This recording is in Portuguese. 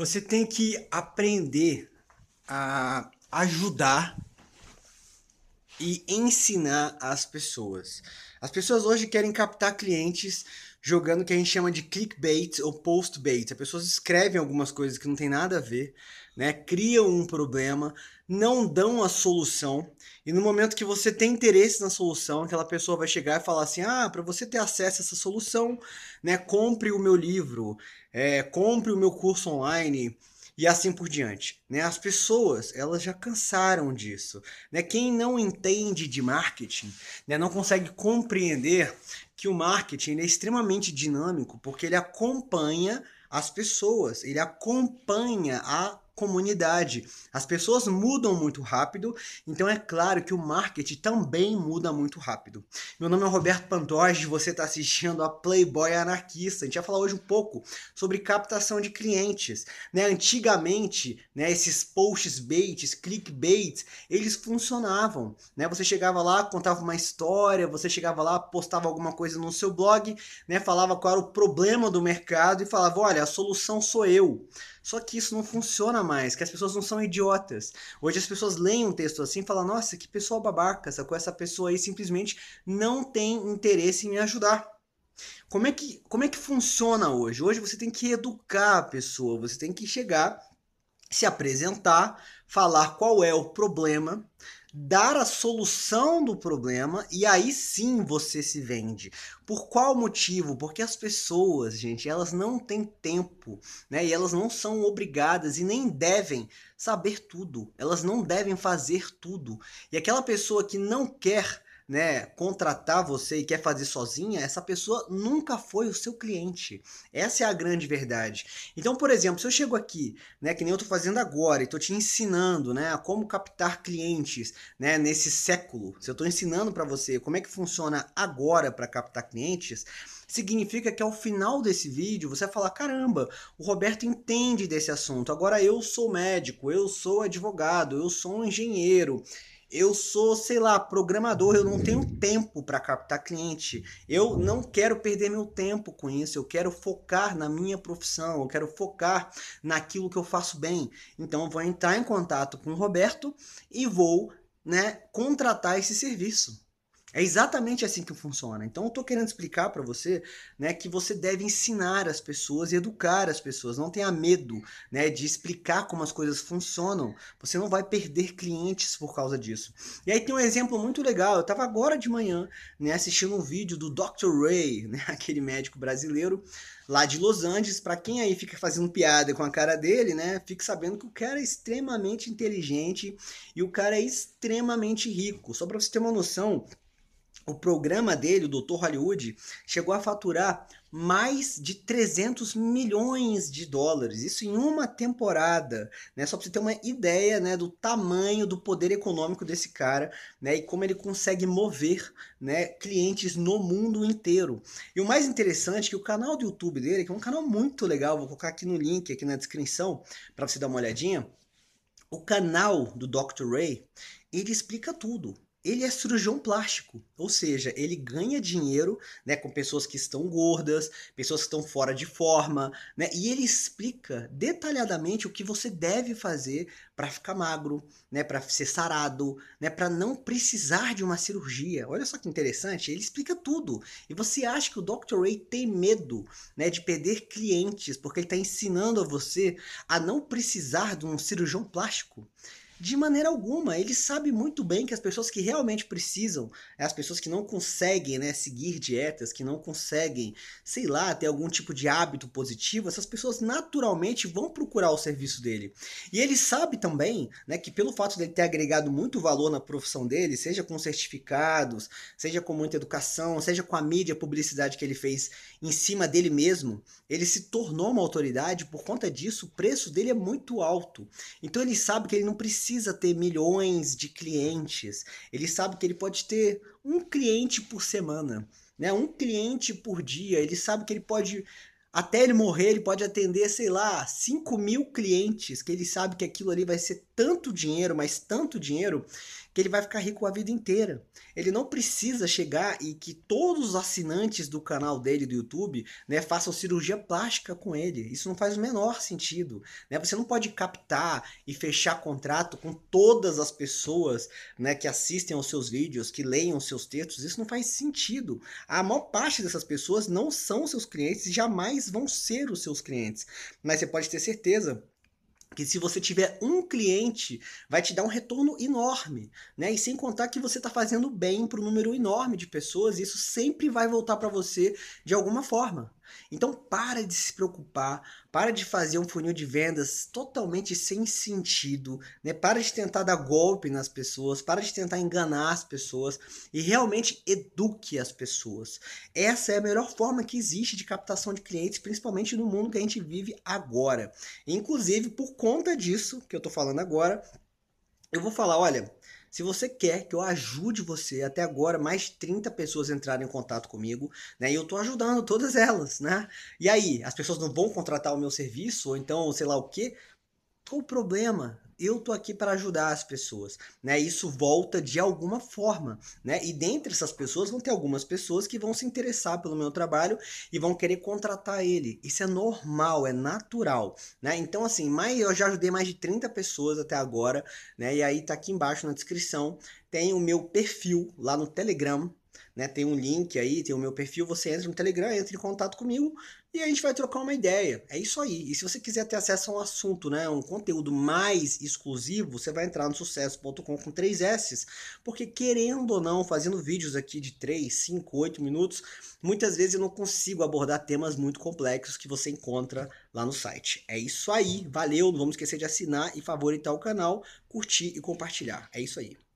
Você tem que aprender a ajudar e ensinar as pessoas. As pessoas hoje querem captar clientes jogando o que a gente chama de clickbait ou postbait. As pessoas escrevem algumas coisas que não tem nada a ver, né? Criam um problema, não dão a solução, e no momento que você tem interesse na solução, aquela pessoa vai chegar e falar assim: "Ah, para você ter acesso a essa solução, né, compre o meu livro, é, compre o meu curso online, e assim por diante. Né? As pessoas elas já cansaram disso. Né? Quem não entende de marketing né, não consegue compreender que o marketing é extremamente dinâmico porque ele acompanha as pessoas, ele acompanha a comunidade. As pessoas mudam muito rápido, então é claro que o marketing também muda muito rápido. Meu nome é Roberto Pantoge, você está assistindo a Playboy Anarquista. A gente vai falar hoje um pouco sobre captação de clientes. Né? Antigamente, né, esses posts baits, clickbaits, eles funcionavam. Né? Você chegava lá, contava uma história, você chegava lá, postava alguma coisa no seu blog, né, falava qual era o problema do mercado e falava, olha, a solução sou eu. Só que isso não funciona mais, que as pessoas não são idiotas. Hoje as pessoas leem um texto assim e falam, nossa, que pessoa babaca, sacou? Essa pessoa aí simplesmente não tem interesse em me ajudar. Como é que, como é que funciona hoje? Hoje você tem que educar a pessoa, você tem que chegar, se apresentar, falar qual é o problema, dar a solução do problema e aí sim você se vende. Por qual motivo? Porque as pessoas, gente, elas não têm tempo, né? E elas não são obrigadas e nem devem saber tudo. Elas não devem fazer tudo. E aquela pessoa que não quer né, contratar você e quer fazer sozinha, essa pessoa nunca foi o seu cliente. Essa é a grande verdade. Então, por exemplo, se eu chego aqui, né, que nem eu estou fazendo agora, e estou te ensinando, né, a como captar clientes, né, nesse século. Se eu estou ensinando para você como é que funciona agora para captar clientes, significa que ao final desse vídeo você vai falar: caramba, o Roberto entende desse assunto. Agora eu sou médico, eu sou advogado, eu sou um engenheiro. Eu sou, sei lá, programador, eu não tenho tempo para captar cliente. Eu não quero perder meu tempo com isso. Eu quero focar na minha profissão, eu quero focar naquilo que eu faço bem. Então eu vou entrar em contato com o Roberto e vou, né, contratar esse serviço. É exatamente assim que funciona. Então, eu estou querendo explicar para você, né, que você deve ensinar as pessoas e educar as pessoas. Não tenha medo, né, de explicar como as coisas funcionam. Você não vai perder clientes por causa disso. E aí tem um exemplo muito legal. Eu estava agora de manhã, né, assistindo um vídeo do Dr. Ray, né, aquele médico brasileiro lá de Los Angeles. Para quem aí fica fazendo piada com a cara dele, né, fique sabendo que o cara é extremamente inteligente e o cara é extremamente rico. Só para você ter uma noção, o programa dele, o Dr. Hollywood, chegou a faturar mais de 300 milhões de dólares, isso em uma temporada, né? Só para você ter uma ideia, né, do tamanho do poder econômico desse cara, né, e como ele consegue mover, né, clientes no mundo inteiro. E o mais interessante é que o canal do YouTube dele, que é um canal muito legal, vou colocar aqui no link aqui na descrição para você dar uma olhadinha, o canal do Dr. Ray, ele explica tudo ele é cirurgião plástico, ou seja, ele ganha dinheiro né, com pessoas que estão gordas, pessoas que estão fora de forma, né, e ele explica detalhadamente o que você deve fazer para ficar magro, né, para ser sarado, né, para não precisar de uma cirurgia. Olha só que interessante, ele explica tudo. E você acha que o Dr. Ray tem medo né, de perder clientes, porque ele está ensinando a você a não precisar de um cirurgião plástico? De maneira alguma, ele sabe muito bem que as pessoas que realmente precisam, é, as pessoas que não conseguem né, seguir dietas, que não conseguem, sei lá, ter algum tipo de hábito positivo, essas pessoas naturalmente vão procurar o serviço dele. E ele sabe também né, que pelo fato dele ter agregado muito valor na profissão dele, seja com certificados, seja com muita educação, seja com a mídia, a publicidade que ele fez em cima dele mesmo, ele se tornou uma autoridade, por conta disso o preço dele é muito alto. Então ele sabe que ele não precisa precisa ter milhões de clientes. Ele sabe que ele pode ter um cliente por semana, né? Um cliente por dia. Ele sabe que ele pode até ele morrer, ele pode atender, sei lá, 5 mil clientes, que ele sabe que aquilo ali vai ser tanto dinheiro, mas tanto dinheiro, que ele vai ficar rico a vida inteira. Ele não precisa chegar e que todos os assinantes do canal dele do YouTube né, façam cirurgia plástica com ele. Isso não faz o menor sentido. Né? Você não pode captar e fechar contrato com todas as pessoas né, que assistem aos seus vídeos, que leiam os seus textos. Isso não faz sentido. A maior parte dessas pessoas não são seus clientes e jamais vão ser os seus clientes. Mas você pode ter certeza que se você tiver um cliente, vai te dar um retorno enorme, né? E sem contar que você está fazendo bem para um número enorme de pessoas, isso sempre vai voltar para você de alguma forma, então para de se preocupar, para de fazer um funil de vendas totalmente sem sentido, né? Para de tentar dar golpe nas pessoas, para de tentar enganar as pessoas e realmente eduque as pessoas. Essa é a melhor forma que existe de captação de clientes, principalmente no mundo que a gente vive agora. Inclusive por conta disso que eu tô falando agora, eu vou falar, olha, se você quer que eu ajude você, até agora mais 30 pessoas entraram em contato comigo, né? E eu tô ajudando todas elas, né? E aí, as pessoas não vão contratar o meu serviço ou então, sei lá o quê? Qual o problema? eu tô aqui para ajudar as pessoas, né? Isso volta de alguma forma, né? E dentre essas pessoas vão ter algumas pessoas que vão se interessar pelo meu trabalho e vão querer contratar ele. Isso é normal, é natural, né? Então assim, mais eu já ajudei mais de 30 pessoas até agora, né? E aí tá aqui embaixo na descrição tem o meu perfil lá no Telegram, né? Tem um link aí, tem o meu perfil, você entra no Telegram, entra em contato comigo e a gente vai trocar uma ideia. É isso aí. E se você quiser ter acesso a um assunto, né, um conteúdo mais exclusivo, você vai entrar no sucesso.com com três S, porque querendo ou não, fazendo vídeos aqui de 3, 5, 8 minutos, muitas vezes eu não consigo abordar temas muito complexos que você encontra lá no site. É isso aí. Valeu, não vamos esquecer de assinar e favoritar o canal, curtir e compartilhar. É isso aí.